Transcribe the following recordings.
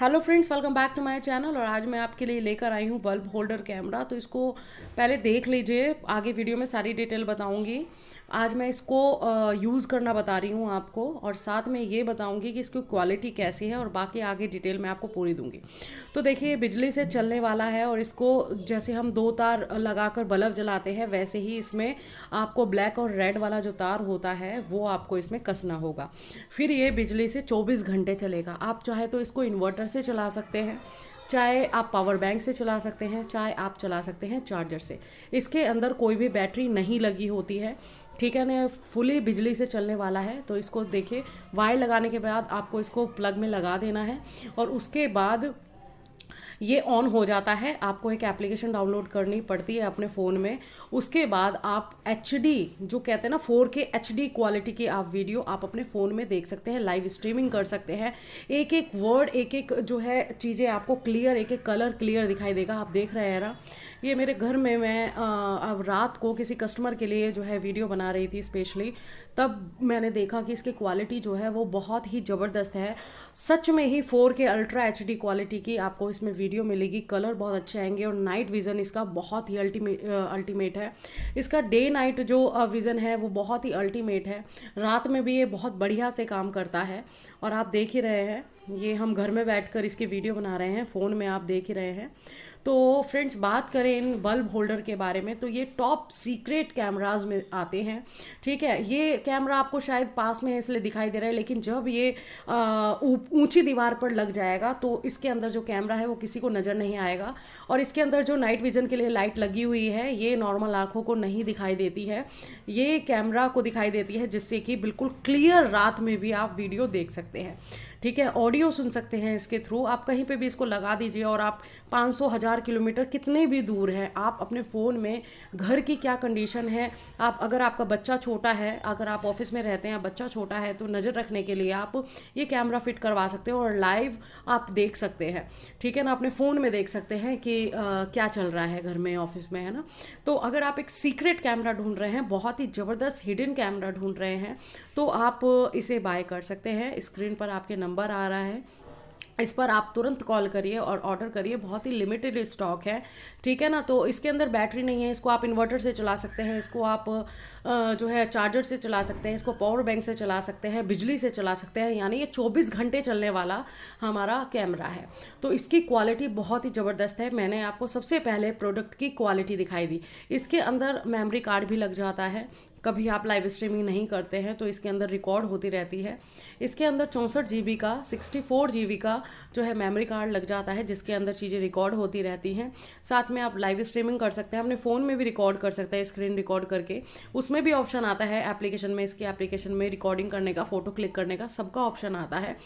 hello friends welcome back to my channel और आज मैं आपके लिए लेकर आई हूँ बल्ब होल्डर कैमरा तो इसको पहले देख लीजिए आगे वीडियो में सारी डिटेल बताऊँगी आज मैं इसको यूज़ करना बता रही हूँ आपको और साथ में ये बताऊँगी कि इसकी क्वालिटी कैसी है और बाकी आगे डिटेल मैं आपको पूरी दूँगी तो देखिए बिजली से चलने वाला है और इसको जैसे हम दो तार लगाकर बल्ब जलाते हैं वैसे ही इसमें आपको ब्लैक और रेड वाला जो तार होता है वो आपको इसमें कसना होगा फिर ये बिजली से चौबीस घंटे चलेगा आप चाहे तो इसको इन्वर्टर से चला सकते हैं चाहे आप पावर बैंक से चला सकते हैं चाहे आप चला सकते हैं चार्जर से इसके अंदर कोई भी बैटरी नहीं लगी होती है ठीक है ना फुली बिजली से चलने वाला है तो इसको देखिए वायर लगाने के बाद आपको इसको प्लग में लगा देना है और उसके बाद ये ऑन हो जाता है आपको एक एप्लीकेशन डाउनलोड करनी पड़ती है अपने फ़ोन में उसके बाद आप एच जो कहते हैं ना फोर के एच क्वालिटी की आप वीडियो आप अपने फ़ोन में देख सकते हैं लाइव स्ट्रीमिंग कर सकते हैं एक एक वर्ड एक एक जो है चीज़ें आपको क्लियर एक एक कलर क्लियर दिखाई देगा आप देख रहे हैं ना ये मेरे घर में मैं अब रात को किसी कस्टमर के लिए जो है वीडियो बना रही थी स्पेशली तब मैंने देखा कि इसकी क्वालिटी जो है वो बहुत ही ज़बरदस्त है सच में ही four K ultra H quality की आपको इसमें वीडियो वीडियो मिलेगी कलर बहुत अच्छे आएंगे और नाइट विज़न इसका बहुत ही अल्टीमेट अल्टीमेट है इसका डे नाइट जो विज़न है वो बहुत ही अल्टीमेट है रात में भी ये बहुत बढ़िया से काम करता है और आप देख ही रहे हैं ये हम घर में बैठकर इसके वीडियो बना रहे हैं फ़ोन में आप देख ही रहे हैं तो फ्रेंड्स बात करें इन बल्ब होल्डर के बारे में तो ये टॉप सीक्रेट कैमराज में आते हैं ठीक है ये कैमरा आपको शायद पास में है इसलिए दिखाई दे रहा है लेकिन जब ये ऊंची दीवार पर लग जाएगा तो इसके अंदर जो कैमरा है वो किसी को नज़र नहीं आएगा और इसके अंदर जो नाइट विजन के लिए लाइट लगी हुई है ये नॉर्मल आँखों को नहीं दिखाई देती है ये कैमरा को दिखाई देती है जिससे कि बिल्कुल क्लियर रात में भी आप वीडियो देख सकते हैं ठीक है ऑडियो सुन सकते हैं इसके थ्रू आप कहीं पे भी इसको लगा दीजिए और आप 500 हज़ार किलोमीटर कितने भी दूर हैं आप अपने फ़ोन में घर की क्या कंडीशन है आप अगर आपका बच्चा छोटा है अगर आप ऑफिस में रहते हैं बच्चा छोटा है तो नज़र रखने के लिए आप ये कैमरा फिट करवा सकते हैं और लाइव आप देख सकते हैं ठीक है ना अपने फ़ोन में देख सकते हैं कि आ, क्या चल रहा है घर में ऑफिस में है ना तो अगर आप एक सीक्रेट कैमरा ढूंढ रहे हैं बहुत ही ज़बरदस्त हिडन कैमरा ढूंढ रहे हैं तो आप इसे बाय कर सकते हैं स्क्रीन पर आपके नंबर नंबर आ रहा है इस पर आप तुरंत कॉल करिए और ऑर्डर करिए बहुत ही लिमिटेड स्टॉक है ठीक है ना तो इसके अंदर बैटरी नहीं है इसको आप इन्वर्टर से चला सकते हैं इसको आप जो है चार्जर से चला सकते हैं इसको पावर बैंक से चला सकते हैं बिजली से चला सकते हैं यानी ये 24 घंटे चलने वाला हमारा कैमरा है तो इसकी क्वालिटी बहुत ही ज़बरदस्त है मैंने आपको सबसे पहले प्रोडक्ट की क्वालिटी दिखाई दी इसके अंदर मेमरी कार्ड भी लग जाता है कभी आप लाइव स्ट्रीमिंग नहीं करते हैं तो इसके अंदर रिकॉर्ड होती रहती है इसके अंदर चौंसठ जी का सिक्सटी फोर जी का जो है मेमोरी कार्ड लग जाता है जिसके अंदर चीज़ें रिकॉर्ड होती रहती हैं साथ में आप लाइव स्ट्रीमिंग कर सकते हैं अपने फ़ोन में भी रिकॉर्ड कर सकते हैं स्क्रीन रिकॉर्ड करके उसमें भी ऑप्शन आता है एप्लीकेशन में इसके एप्लीकेशन में रिकॉर्डिंग करने का फ़ोटो क्लिक करने का सबका ऑप्शन आता है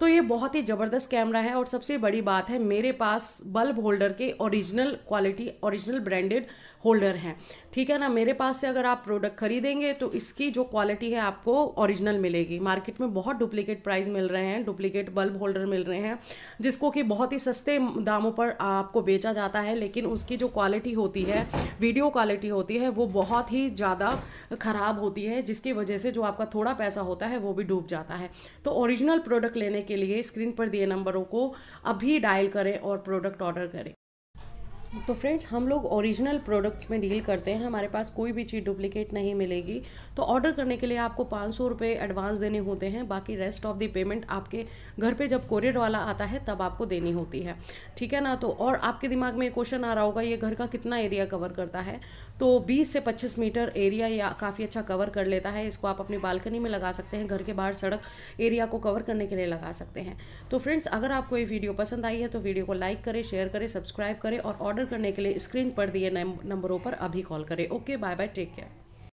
तो ये बहुत ही ज़बरदस्त कैमरा है और सबसे बड़ी बात है मेरे पास बल्ब होल्डर के original quality original branded holder हैं ठीक है ना मेरे पास से अगर आप प्रोडक्ट खरीद खरीदेंगे तो इसकी जो क्वालिटी है आपको ओरिजिनल मिलेगी मार्केट में बहुत डुप्लीकेट प्राइस मिल रहे हैं डुप्लीकेट बल्ब होल्डर मिल रहे हैं जिसको कि बहुत ही सस्ते दामों पर आपको बेचा जाता है लेकिन उसकी जो क्वालिटी होती है वीडियो क्वालिटी होती है वो बहुत ही ज़्यादा ख़राब होती है जिसकी वजह से जो आपका थोड़ा पैसा होता है वो भी डूब जाता है तो ओरिजिनल प्रोडक्ट लेने के लिए स्क्रीन पर दिए नंबरों को अभी डायल करें और प्रोडक्ट ऑर्डर करें तो फ्रेंड्स हम लोग ओरिजिनल प्रोडक्ट्स में डील करते हैं हमारे पास कोई भी चीज़ डुप्लीकेट नहीं मिलेगी तो ऑर्डर करने के लिए आपको पाँच सौ रुपये एडवांस देने होते हैं बाकी रेस्ट ऑफ द पेमेंट आपके घर पे जब कोरियर वाला आता है तब आपको देनी होती है ठीक है ना तो और आपके दिमाग में क्वेश्चन आ रहा होगा ये घर का कितना एरिया कवर करता है तो बीस से पच्चीस मीटर एरिया या काफ़ी अच्छा कवर कर लेता है इसको आप अपनी बालकनी में लगा सकते हैं घर के बाहर सड़क एरिया को कवर करने के लिए लगा सकते हैं तो फ्रेंड्स अगर आपको ये वीडियो पसंद आई है तो वीडियो को लाइक करें शेयर करें सब्सक्राइब करें और ऑर्डर ऑर्डर करने के लिए स्क्रीन पर दिए नंबरों पर अभी कॉल करें okay bye bye take care